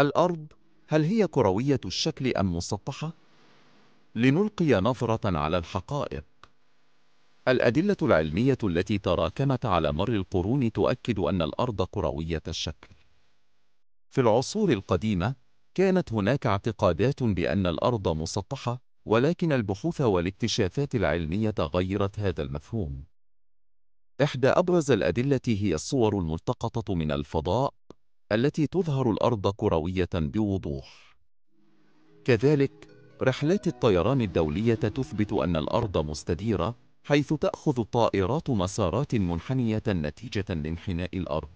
الأرض هل هي كروية الشكل أم مسطحة؟ لنلقي نظرة على الحقائق الأدلة العلمية التي تراكمت على مر القرون تؤكد أن الأرض كروية الشكل في العصور القديمة كانت هناك اعتقادات بأن الأرض مسطحة ولكن البحوث والاكتشافات العلمية غيرت هذا المفهوم إحدى أبرز الأدلة هي الصور الملتقطة من الفضاء التي تظهر الأرض كروية بوضوح كذلك رحلات الطيران الدولية تثبت أن الأرض مستديرة حيث تأخذ الطائرات مسارات منحنية نتيجة لانحناء الأرض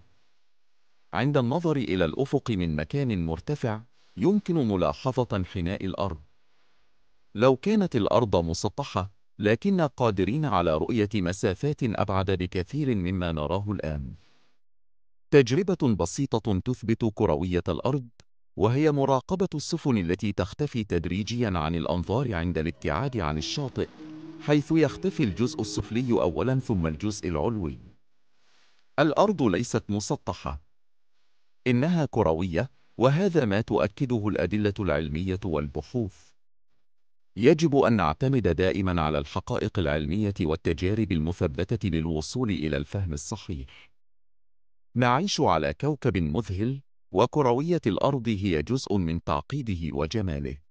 عند النظر إلى الأفق من مكان مرتفع يمكن ملاحظة انحناء الأرض لو كانت الأرض مسطحة لكن قادرين على رؤية مسافات أبعد بكثير مما نراه الآن تجربة بسيطة تثبت كروية الأرض وهي مراقبة السفن التي تختفي تدريجيا عن الأنظار عند الابتعاد عن الشاطئ حيث يختفي الجزء السفلي أولا ثم الجزء العلوي الأرض ليست مسطحة إنها كروية وهذا ما تؤكده الأدلة العلمية والبحوث يجب أن نعتمد دائما على الحقائق العلمية والتجارب المثبتة للوصول إلى الفهم الصحيح نعيش على كوكب مذهل وكروية الأرض هي جزء من تعقيده وجماله